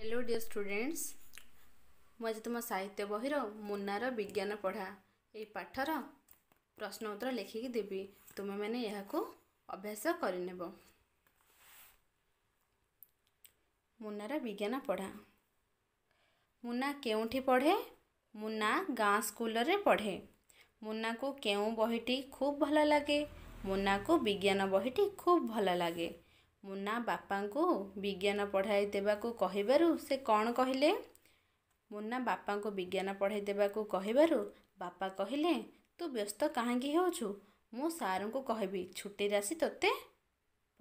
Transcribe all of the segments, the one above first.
hello dear students मुझे तुम साहित्य बहर मुनार विज्ञान पढ़ा ये पाठर प्रश्न उत्तर लिखिक देवी तुम मैंने यह अभ्यास करेब मुनार विज्ञान पढ़ा मुना के पढ़े मुना गाँ स्कूल पढ़े मुना को के बहटी खूब भल लगे मुना को विज्ञान बहटी खूब भल लगे ମୁନା ବାପାଙ୍କୁ ବିଜ୍ଞାନ ପଢ଼ାଇ ଦେବାକୁ କହିବାରୁ ସେ କ'ଣ କହିଲେ ମୁନା ବାପାଙ୍କୁ ବିଜ୍ଞାନ ପଢ଼ାଇ ଦେବାକୁ କହିବାରୁ ବାପା କହିଲେ ତୁ ବ୍ୟସ୍ତ କାହିଁକି ହେଉଛୁ ମୁଁ ସାର୍ଙ୍କୁ କହିବି ଛୁଟିରେ ଆସି ତୋତେ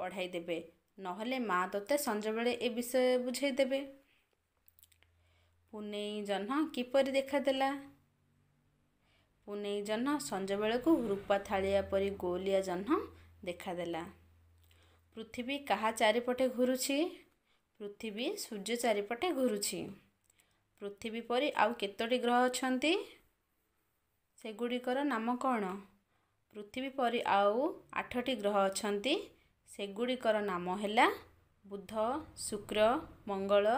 ପଢ଼ାଇ ଦେବେ ନହେଲେ ମା ତୋତେ ସଞ୍ଜବେଳେ ଏ ବିଷୟ ବୁଝାଇ ଦେବେ ପୁନେଇ ଜହ୍ନ କିପରି ଦେଖାଦେଲା ପୁନେଇ ଜହ୍ନ ସଞ୍ଜବେଳକୁ ରୂପା ଥାଳିଆ ପରି ଗୋଲିଆ ଜହ୍ନ ଦେଖାଦେଲା ପୃଥିବୀ କାହା ଚାରିପଟେ ଘୁରୁଛି ପୃଥିବୀ ସୂର୍ଯ୍ୟ ଚାରିପଟେ ଘୁରୁଛି ପୃଥିବୀ ପରି ଆଉ କେତୋଟି ଗ୍ରହ ଅଛନ୍ତି ସେଗୁଡ଼ିକର ନାମ କ'ଣ ପୃଥିବୀ ପରି ଆଉ ଆଠଟି ଗ୍ରହ ଅଛନ୍ତି ସେଗୁଡ଼ିକର ନାମ ହେଲା ବୁଧ ଶୁକ୍ର ମଙ୍ଗଳ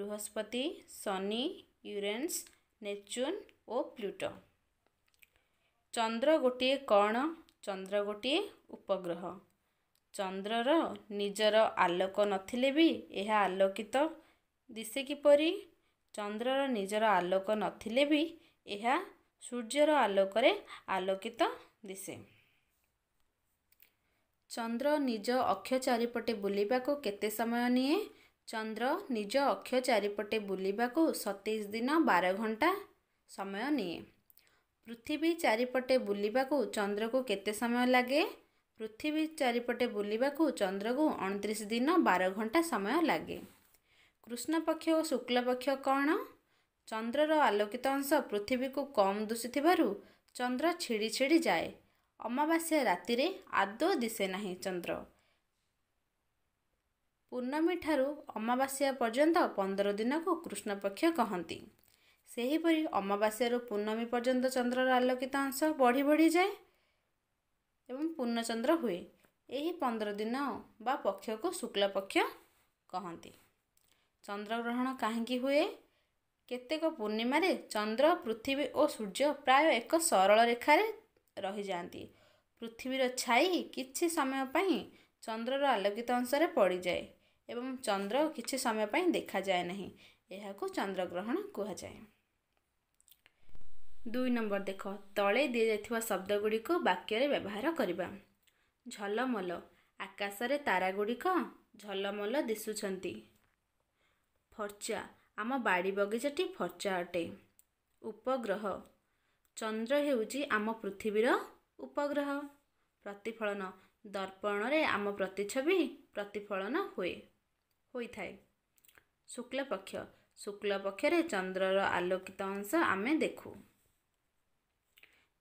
ବୃହସ୍ପତି ଶନି ୟୁରେନ୍ସ ନେଚୁନ୍ ଓ ପ୍ଲୁଟୋ ଚନ୍ଦ୍ର ଗୋଟିଏ କ'ଣ ଚନ୍ଦ୍ର ଗୋଟିଏ ଉପଗ୍ରହ ଚନ୍ଦ୍ରର ନିଜର ଆଲୋକ ନଥିଲେ ବି ଏହା ଆଲୋକିତ ଦିଶେ କିପରି ଚନ୍ଦ୍ରର ନିଜର ଆଲୋକ ନଥିଲେ ବି ଏହା ସୂର୍ଯ୍ୟର ଆଲୋକରେ ଆଲୋକିତ ଦିଶେ ଚନ୍ଦ୍ର ନିଜ ଅକ୍ଷ ଚାରିପଟେ ବୁଲିବାକୁ କେତେ ସମୟ ନିଏ ଚନ୍ଦ୍ର ନିଜ ଅକ୍ଷ ଚାରିପଟେ ବୁଲିବାକୁ ସତେଇଶ ଦିନ ବାର ଘଣ୍ଟା ସମୟ ନିଏ ପୃଥିବୀ ଚାରିପଟେ ବୁଲିବାକୁ ଚନ୍ଦ୍ରକୁ କେତେ ସମୟ ଲାଗେ ପୃଥିବୀ ଚାରିପଟେ ବୁଲିବାକୁ ଚନ୍ଦ୍ରକୁ ଅଣତିରିଶ ଦିନ ବାର ଘଣ୍ଟା ସମୟ ଲାଗେ କୃଷ୍ଣ ପକ୍ଷ ଓ ଶୁକ୍ଳପକ୍ଷ କ'ଣ ଚନ୍ଦ୍ରର ଆଲୋକିତ ଅଂଶ ପୃଥିବୀକୁ କମ୍ ଦୁଶୁଥିବାରୁ ଚନ୍ଦ୍ର ଛିଡ଼ି ଛିଡ଼ି ଯାଏ ଅମାବାସ୍ୟା ରାତିରେ ଆଦୌ ଦିଶେ ନାହିଁ ଚନ୍ଦ୍ର ପୂର୍ଣ୍ଣମୀଠାରୁ ଅମାବାସ୍ୟା ପର୍ଯ୍ୟନ୍ତ ପନ୍ଦର ଦିନକୁ କୃଷ୍ଣ ପକ୍ଷ କହନ୍ତି ସେହିପରି ଅମାବାସ୍ୟାରୁ ପୂର୍ଣ୍ଣମୀ ପର୍ଯ୍ୟନ୍ତ ଚନ୍ଦ୍ରର ଆଲୋକିତ ଅଂଶ ବଢ଼ି ବଢ଼ିଯାଏ ଏବଂ ପୂର୍ଣ୍ଣଚନ୍ଦ୍ର ହୁଏ ଏହି ପନ୍ଦର ଦିନ ବା ପକ୍ଷକୁ ଶୁକ୍ଳ ପକ୍ଷ କହନ୍ତି ଚନ୍ଦ୍ରଗ୍ରହଣ କାହିଁକି ହୁଏ କେତେକ ପୂର୍ଣ୍ଣିମାରେ ଚନ୍ଦ୍ର ପୃଥିବୀ ଓ ସୂର୍ଯ୍ୟ ପ୍ରାୟ ଏକ ସରଳ ରେଖାରେ ରହିଯାଆନ୍ତି ପୃଥିବୀର ଛାଇ କିଛି ସମୟ ପାଇଁ ଚନ୍ଦ୍ରର ଆଲୋକିତ ଅଂଶରେ ପଡ଼ିଯାଏ ଏବଂ ଚନ୍ଦ୍ର କିଛି ସମୟ ପାଇଁ ଦେଖାଯାଏ ନାହିଁ ଏହାକୁ ଚନ୍ଦ୍ରଗ୍ରହଣ କୁହାଯାଏ ଦୁଇ ନମ୍ବର ଦେଖ ତଳେ ଦିଆଯାଇଥିବା ଶବ୍ଦଗୁଡ଼ିକୁ ବାକ୍ୟରେ ବ୍ୟବହାର କରିବା ଝଲମଲ ଆକାଶରେ ତାରାଗୁଡ଼ିକ ଝଲମଲ ଦିଶୁଛନ୍ତି ଫର୍ଚ୍ଚା ଆମ ବାଡ଼ି ବଗିଚାଟି ଫର୍ଚ୍ଚା ଅଟେ ଉପଗ୍ରହ ଚନ୍ଦ୍ର ହେଉଛି ଆମ ପୃଥିବୀର ଉପଗ୍ରହ ପ୍ରତିଫଳନ ଦର୍ପଣରେ ଆମ ପ୍ରତିଛବି ପ୍ରତିଫଳନ ହୁଏ ହୋଇଥାଏ ଶୁକ୍ଲପକ୍ଷ ଶୁକ୍ଲପକ୍ଷରେ ଚନ୍ଦ୍ରର ଆଲୋକିତ ଅଂଶ ଆମେ ଦେଖୁ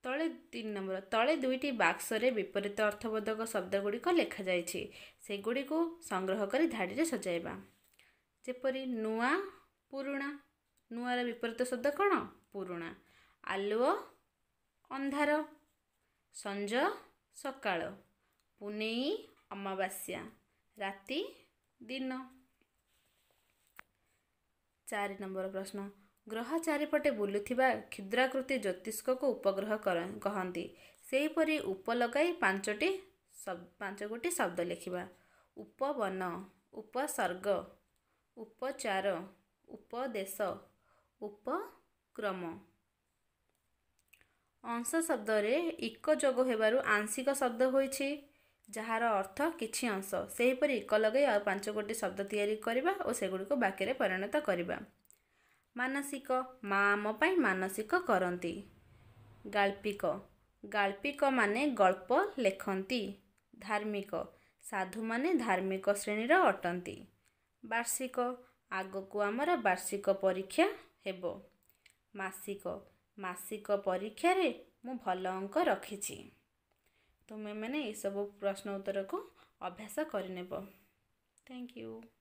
ତଳେ ତିନି ନମ୍ବର ତଳେ ଦୁଇଟି ବାକ୍ସରେ ବିପରୀତ ଅର୍ଥବୋଧକ ଶବ୍ଦ ଗୁଡ଼ିକ ଲେଖାଯାଇଛି ସେଗୁଡ଼ିକୁ ସଂଗ୍ରହ କରି ଧାଡ଼ିରେ ସଜାଇବା ଯେପରି ନୂଆ ପୁରୁଣା ନୂଆର ବିପରୀତ ଶବ୍ଦ କ'ଣ ପୁରୁଣା ଆଲୁଅ ଅନ୍ଧାର ସଞ୍ଜ ସକାଳ ପୁନେଇ ଅମାବାସ୍ୟା ରାତି ଦିନ ଚାରି ନମ୍ବର ପ୍ରଶ୍ନ ଗ୍ରହ ଚାରିପଟେ ବୁଲୁଥିବା କ୍ଷୁଦ୍ରାକୃତି ଜ୍ୟୋତିଷ୍କକୁ ଉପଗ୍ରହ କହନ୍ତି ସେହିପରି ଉପ ଲଗାଇ ପାଞ୍ଚଟି ପାଞ୍ଚ ଗୋଟି ଶବ୍ଦ ଲେଖିବା ଉପବନ ଉପସର୍ଗ ଉପଚାର ଉପଦେଶ ଉପକ୍ରମ ଅଂଶ ଶବ୍ଦରେ ଇକ ଯୋଗ ହେବାରୁ ଆଂଶିକ ଶବ୍ଦ ହୋଇଛି ଯାହାର ଅର୍ଥ କିଛି ଅଂଶ ସେହିପରି ଏକ ଲଗାଇ ଆଉ ପାଞ୍ଚ ଗୋଟି ଶବ୍ଦ ତିଆରି କରିବା ଓ ସେଗୁଡ଼ିକୁ ବାକ୍ୟରେ ପରିଣତ କରିବା ମାନସିକ ମା ଆମ ପାଇଁ ମାନସିକ କରନ୍ତି ଗାଳ୍ପିକ ଗାଳ୍ପିକମାନେ ଗଳ୍ପ ଲେଖନ୍ତି ଧାର୍ମିକ ସାଧୁମାନେ ଧାର୍ମିକ ଶ୍ରେଣୀର ଅଟନ୍ତି ବାର୍ଷିକ ଆଗକୁ ଆମର ବାର୍ଷିକ ପରୀକ୍ଷା ହେବ ମାସିକ ମାସିକ ପରୀକ୍ଷାରେ ମୁଁ ଭଲ ଅଙ୍କ ରଖିଛି ତୁମେମାନେ ଏସବୁ ପ୍ରଶ୍ନ ଉତ୍ତରକୁ ଅଭ୍ୟାସ କରିନେବ ଥ୍ୟାଙ୍କ ୟୁ